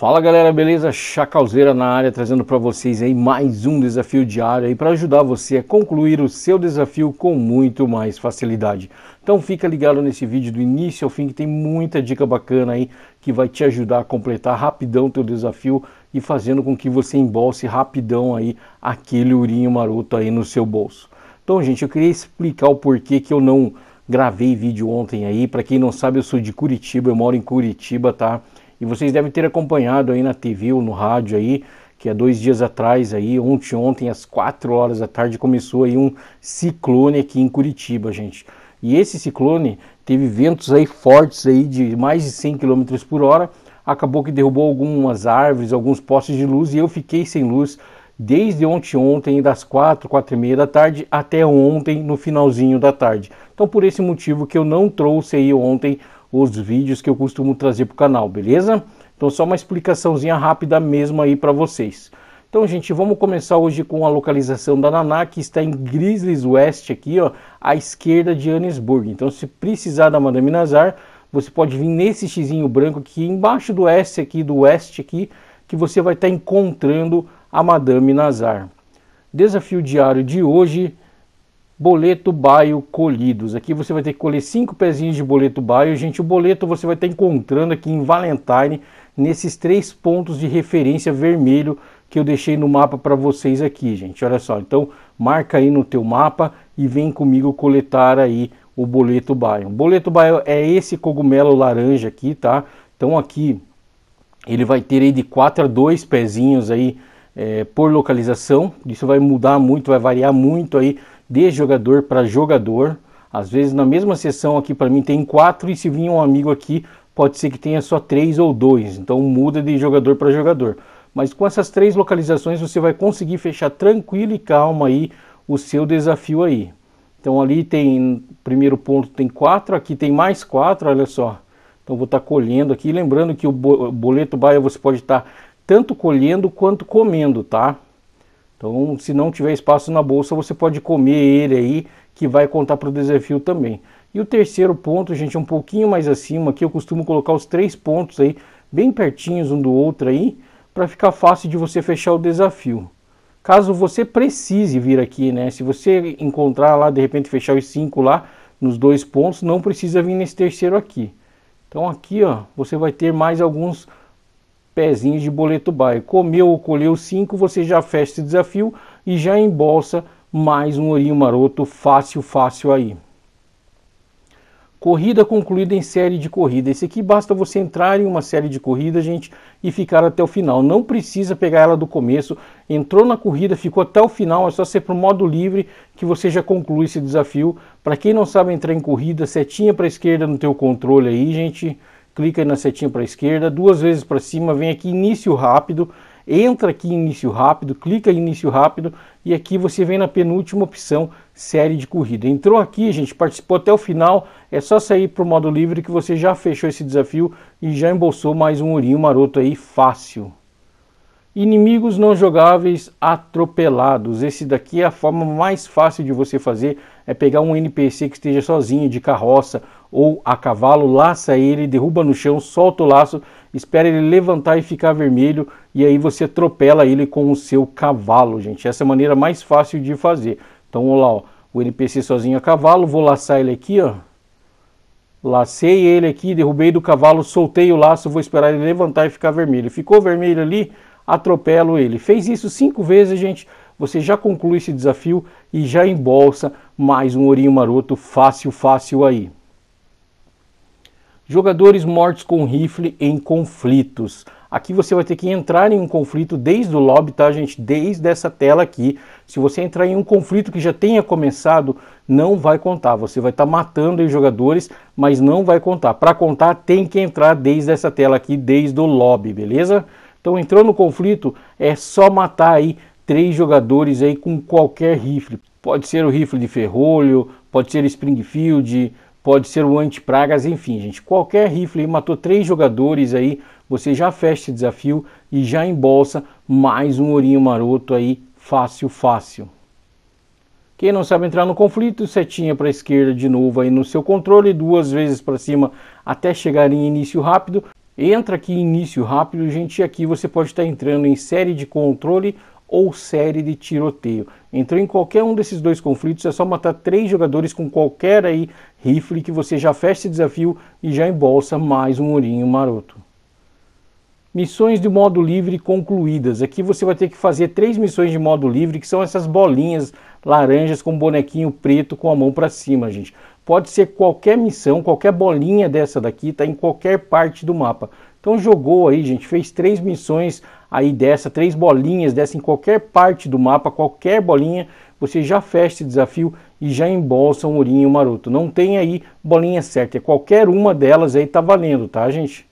Fala galera, beleza? Chacalzeira na área trazendo para vocês aí mais um desafio diário aí para ajudar você a concluir o seu desafio com muito mais facilidade. Então fica ligado nesse vídeo do início ao fim que tem muita dica bacana aí que vai te ajudar a completar rapidão teu desafio e fazendo com que você embolse rapidão aí aquele urinho maroto aí no seu bolso. Então, gente, eu queria explicar o porquê que eu não gravei vídeo ontem aí. Para quem não sabe, eu sou de Curitiba, eu moro em Curitiba, tá? E vocês devem ter acompanhado aí na TV ou no rádio aí, que há dois dias atrás aí, ontem, ontem, às 4 horas da tarde, começou aí um ciclone aqui em Curitiba, gente. E esse ciclone teve ventos aí fortes aí de mais de 100 km por hora, acabou que derrubou algumas árvores, alguns postes de luz e eu fiquei sem luz desde ontem, ontem, das 4, 4 e meia da tarde até ontem, no finalzinho da tarde. Então, por esse motivo que eu não trouxe aí ontem os vídeos que eu costumo trazer para o canal, beleza? Então só uma explicaçãozinha rápida mesmo aí para vocês. Então, gente, vamos começar hoje com a localização da Naná, que está em Grizzlies West aqui, ó, à esquerda de Annesburg. Então, se precisar da Madame Nazar, você pode vir nesse xizinho branco aqui, embaixo do S aqui, do West aqui, que você vai estar tá encontrando a Madame Nazar. Desafio diário de hoje, boleto baio colhidos. Aqui você vai ter que colher cinco pezinhos de boleto baio. Gente, o boleto você vai estar encontrando aqui em Valentine, nesses três pontos de referência vermelho que eu deixei no mapa para vocês aqui, gente. Olha só, então marca aí no teu mapa e vem comigo coletar aí o boleto baio. O boleto baio é esse cogumelo laranja aqui, tá? Então aqui ele vai ter aí de 4 a 2 pezinhos aí é, por localização. Isso vai mudar muito, vai variar muito aí de jogador para jogador. Às vezes na mesma sessão aqui para mim tem quatro e se vir um amigo aqui pode ser que tenha só três ou dois. Então muda de jogador para jogador. Mas com essas três localizações você vai conseguir fechar tranquilo e calma aí o seu desafio aí. Então ali tem primeiro ponto tem quatro, aqui tem mais quatro, olha só. Então vou estar tá colhendo aqui, lembrando que o boleto baia você pode estar tá tanto colhendo quanto comendo, tá? Então, se não tiver espaço na bolsa, você pode comer ele aí, que vai contar para o desafio também. E o terceiro ponto, gente, é um pouquinho mais acima, aqui eu costumo colocar os três pontos aí, bem pertinhos um do outro aí, para ficar fácil de você fechar o desafio. Caso você precise vir aqui, né? Se você encontrar lá, de repente, fechar os cinco lá, nos dois pontos, não precisa vir nesse terceiro aqui. Então aqui, ó, você vai ter mais alguns pezinhos de boleto buy. Comeu ou colheu cinco você já fecha esse desafio e já embolsa mais um ourinho maroto fácil, fácil aí. Corrida concluída em série de corrida. Esse aqui basta você entrar em uma série de corrida, gente, e ficar até o final. Não precisa pegar ela do começo. Entrou na corrida, ficou até o final, é só ser para o modo livre que você já conclui esse desafio. Para quem não sabe entrar em corrida, setinha para a esquerda no teu controle aí, gente clica na setinha para a esquerda, duas vezes para cima, vem aqui início rápido, entra aqui início rápido, clica início rápido e aqui você vem na penúltima opção, série de corrida. Entrou aqui, gente, participou até o final, é só sair para o modo livre que você já fechou esse desafio e já embolsou mais um ourinho maroto aí fácil. Inimigos não jogáveis atropelados. Esse daqui é a forma mais fácil de você fazer é pegar um NPC que esteja sozinho, de carroça ou a cavalo, laça ele, derruba no chão, solta o laço, espera ele levantar e ficar vermelho, e aí você atropela ele com o seu cavalo, gente. Essa é a maneira mais fácil de fazer. Então, olha lá, ó, o NPC sozinho a cavalo, vou laçar ele aqui, ó. Lacei ele aqui, derrubei do cavalo, soltei o laço, vou esperar ele levantar e ficar vermelho. Ficou vermelho ali, atropelo ele. Fez isso cinco vezes, gente você já conclui esse desafio e já embolsa mais um ourinho maroto fácil, fácil aí. Jogadores mortos com rifle em conflitos. Aqui você vai ter que entrar em um conflito desde o lobby, tá, gente? Desde essa tela aqui. Se você entrar em um conflito que já tenha começado, não vai contar. Você vai estar tá matando os jogadores, mas não vai contar. Para contar, tem que entrar desde essa tela aqui, desde o lobby, beleza? Então, entrou no conflito, é só matar aí três jogadores aí com qualquer rifle. Pode ser o rifle de ferrolho, pode ser Springfield, pode ser o anti-pragas, enfim, gente. Qualquer rifle aí, matou três jogadores aí, você já fecha esse desafio e já embolsa mais um ourinho maroto aí, fácil, fácil. Quem não sabe entrar no conflito, setinha para a esquerda de novo aí no seu controle, duas vezes para cima até chegar em início rápido. Entra aqui em início rápido, gente, aqui você pode estar entrando em série de controle ou série de tiroteio. entrou em qualquer um desses dois conflitos, é só matar três jogadores com qualquer aí rifle que você já fecha esse desafio e já embolsa mais um ourinho maroto. Missões de modo livre concluídas. Aqui você vai ter que fazer três missões de modo livre, que são essas bolinhas laranjas com bonequinho preto com a mão para cima, gente. Pode ser qualquer missão, qualquer bolinha dessa daqui, tá em qualquer parte do mapa. Então jogou aí, gente, fez três missões aí dessa, três bolinhas dessa em qualquer parte do mapa, qualquer bolinha, você já fecha esse desafio e já embolsa um urinho maroto. Não tem aí bolinha certa, é qualquer uma delas aí tá valendo, tá, gente?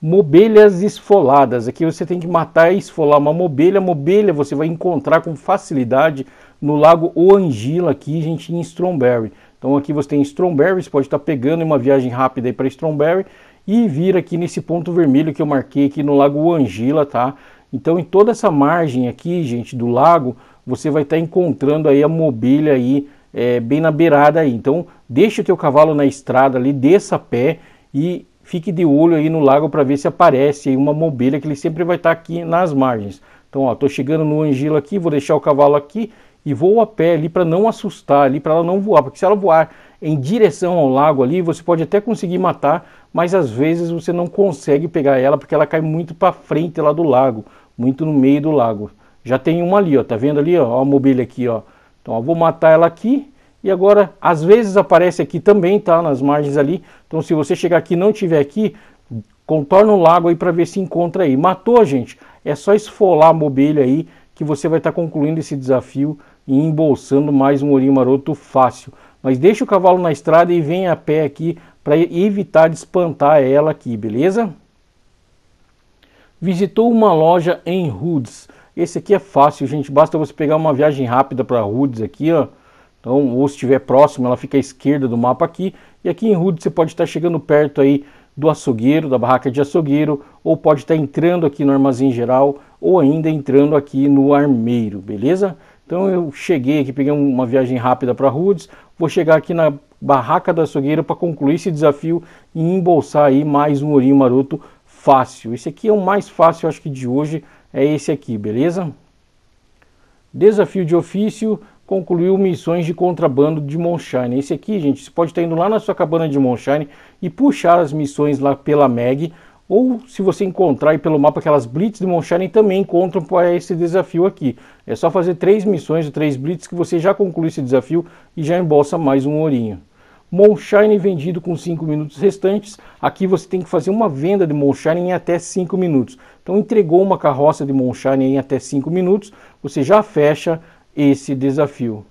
Mobelhas esfoladas. Aqui você tem que matar e esfolar uma mobelha. Mobelha você vai encontrar com facilidade no lago Oangila aqui, gente, em Stromberry. Então aqui você tem Stromberry, você pode estar tá pegando uma viagem rápida aí para Stromberry e vir aqui nesse ponto vermelho que eu marquei aqui no Lago Angila, tá? Então em toda essa margem aqui, gente, do lago, você vai estar tá encontrando aí a mobília aí é, bem na beirada aí. Então deixa o teu cavalo na estrada ali, desça a pé e fique de olho aí no lago para ver se aparece aí uma mobília que ele sempre vai estar tá aqui nas margens. Então ó, tô chegando no Angila aqui, vou deixar o cavalo aqui e voa a pé ali para não assustar ali, para ela não voar, porque se ela voar em direção ao lago ali, você pode até conseguir matar, mas às vezes você não consegue pegar ela porque ela cai muito para frente lá do lago, muito no meio do lago. Já tem uma ali, ó, tá vendo ali, ó, a mobília aqui, ó. Então, eu vou matar ela aqui e agora às vezes aparece aqui também, tá, nas margens ali. Então, se você chegar aqui e não tiver aqui, contorna o lago aí para ver se encontra aí. Matou, gente? É só esfolar a mobília aí que você vai estar tá concluindo esse desafio e embolsando mais um ourinho maroto fácil. Mas deixa o cavalo na estrada e vem a pé aqui para evitar de espantar ela aqui, beleza? Visitou uma loja em Hoods. Esse aqui é fácil, gente. Basta você pegar uma viagem rápida para Hoods aqui, ó. Então, ou se estiver próximo, ela fica à esquerda do mapa aqui. E aqui em Hoods você pode estar chegando perto aí do açougueiro, da barraca de açougueiro, ou pode estar entrando aqui no armazém geral, ou ainda entrando aqui no armeiro, beleza? Então eu cheguei aqui, peguei uma viagem rápida para Rhodes. vou chegar aqui na Barraca da Açougueira para concluir esse desafio e embolsar aí mais um ourinho maroto fácil. Esse aqui é o mais fácil, acho que de hoje, é esse aqui, beleza? Desafio de ofício, concluiu missões de contrabando de Monshine. Esse aqui, gente, você pode estar indo lá na sua cabana de Monshine e puxar as missões lá pela Meg ou se você encontrar aí pelo mapa aquelas Blitz de Moncharen também encontram para é esse desafio aqui. É só fazer três missões ou três Blitz que você já conclui esse desafio e já embolsa mais um ourinho. Moonshine é vendido com 5 minutos restantes. Aqui você tem que fazer uma venda de Moonshine em até 5 minutos. Então entregou uma carroça de Moonshine em até 5 minutos, você já fecha esse desafio.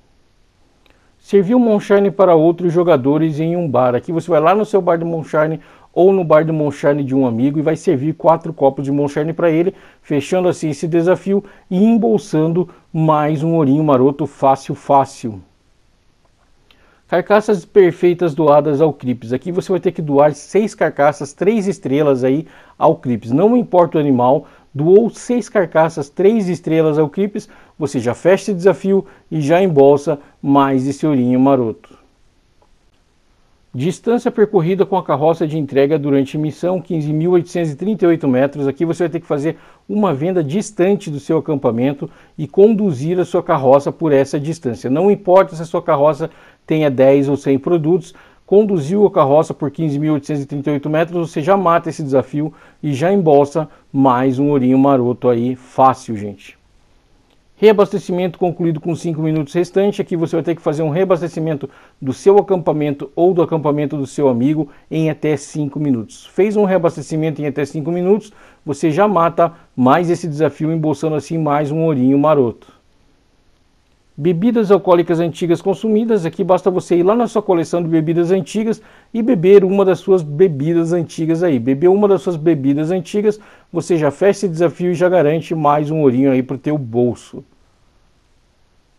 Serviu Moonshine para outros jogadores em um bar. Aqui você vai lá no seu bar de Moonshine, ou no bar do Moncharne de um amigo e vai servir quatro copos de Moncharne para ele, fechando assim esse desafio e embolsando mais um ourinho maroto fácil fácil. Carcaças perfeitas doadas ao Crips. Aqui você vai ter que doar seis carcaças, três estrelas aí ao Crips. Não importa o animal, doou seis carcaças, três estrelas ao Crips, você já fecha esse desafio e já embolsa mais esse ourinho maroto. Distância percorrida com a carroça de entrega durante missão 15.838 metros. Aqui você vai ter que fazer uma venda distante do seu acampamento e conduzir a sua carroça por essa distância. Não importa se a sua carroça tenha 10 ou 100 produtos, conduziu a carroça por 15.838 metros, você já mata esse desafio e já embolsa mais um ourinho maroto aí fácil, gente. Reabastecimento concluído com 5 minutos restante. Aqui você vai ter que fazer um reabastecimento do seu acampamento ou do acampamento do seu amigo em até 5 minutos. Fez um reabastecimento em até 5 minutos, você já mata mais esse desafio, embolsando assim mais um ourinho maroto. Bebidas alcoólicas antigas consumidas, aqui basta você ir lá na sua coleção de bebidas antigas e beber uma das suas bebidas antigas aí. Beber uma das suas bebidas antigas, você já fecha esse desafio e já garante mais um ourinho aí para o teu bolso.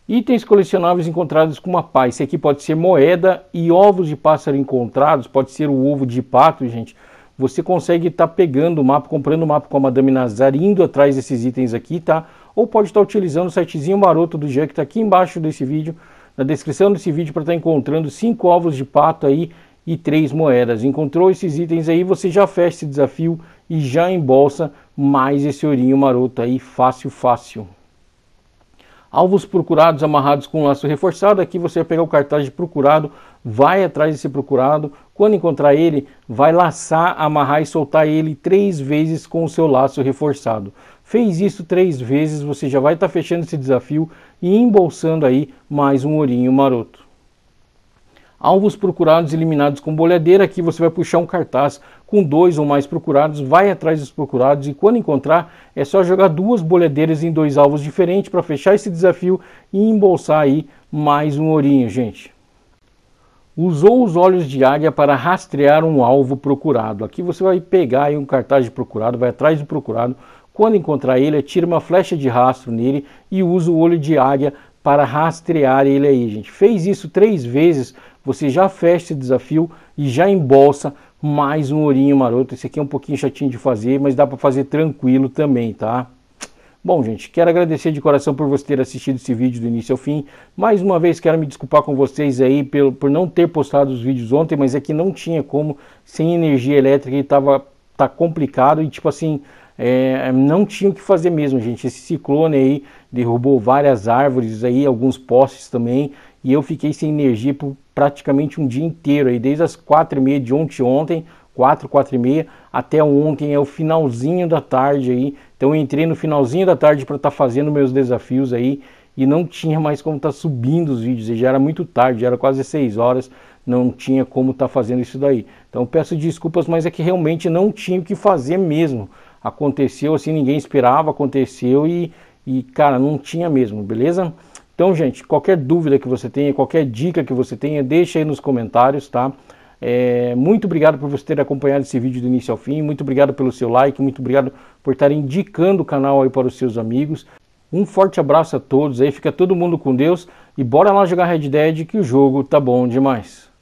Itens colecionáveis encontrados com uma pá. Isso aqui pode ser moeda e ovos de pássaro encontrados, pode ser o ovo de pato, gente você consegue estar tá pegando o mapa, comprando o mapa com a Madame Nazar, indo atrás desses itens aqui, tá? Ou pode estar tá utilizando o sitezinho maroto do Jean que está aqui embaixo desse vídeo, na descrição desse vídeo, para estar tá encontrando cinco ovos de pato aí e três moedas. Encontrou esses itens aí, você já fecha esse desafio e já embolsa mais esse ourinho maroto aí, fácil, fácil. Alvos procurados amarrados com laço reforçado, aqui você vai pegar o cartaz de procurado vai atrás desse procurado. Quando encontrar ele, vai laçar, amarrar e soltar ele três vezes com o seu laço reforçado. Fez isso três vezes, você já vai estar tá fechando esse desafio e embolsando aí mais um ourinho maroto. Alvos procurados eliminados com bolhadeira, aqui você vai puxar um cartaz com dois ou mais procurados, vai atrás dos procurados e quando encontrar é só jogar duas bolhadeiras em dois alvos diferentes para fechar esse desafio e embolsar aí mais um ourinho, gente usou os olhos de águia para rastrear um alvo procurado. Aqui você vai pegar um cartaz de procurado, vai atrás do procurado. Quando encontrar ele, atira uma flecha de rastro nele e usa o olho de águia para rastrear ele aí, gente. Fez isso três vezes, você já fecha esse desafio e já embolsa mais um ourinho maroto. Esse aqui é um pouquinho chatinho de fazer, mas dá para fazer tranquilo também, tá? Bom, gente, quero agradecer de coração por você ter assistido esse vídeo do início ao fim. Mais uma vez, quero me desculpar com vocês aí por, por não ter postado os vídeos ontem, mas é que não tinha como, sem energia elétrica e tava, tá complicado e tipo assim, é, não tinha o que fazer mesmo, gente. Esse ciclone aí derrubou várias árvores aí, alguns postes também, e eu fiquei sem energia por praticamente um dia inteiro aí, desde as quatro e meia de ontem, ontem quatro quatro e meia, até ontem, é o finalzinho da tarde aí, então eu entrei no finalzinho da tarde para estar tá fazendo meus desafios aí e não tinha mais como estar tá subindo os vídeos, e já era muito tarde, já era quase 6 horas, não tinha como estar tá fazendo isso daí. Então peço desculpas, mas é que realmente não tinha o que fazer mesmo. Aconteceu assim, ninguém esperava, aconteceu e, e cara, não tinha mesmo, beleza? Então, gente, qualquer dúvida que você tenha, qualquer dica que você tenha, deixa aí nos comentários, tá? É, muito obrigado por você ter acompanhado esse vídeo do início ao fim, muito obrigado pelo seu like, muito obrigado por estar indicando o canal aí para os seus amigos. Um forte abraço a todos aí, fica todo mundo com Deus e bora lá jogar Red Dead que o jogo tá bom demais.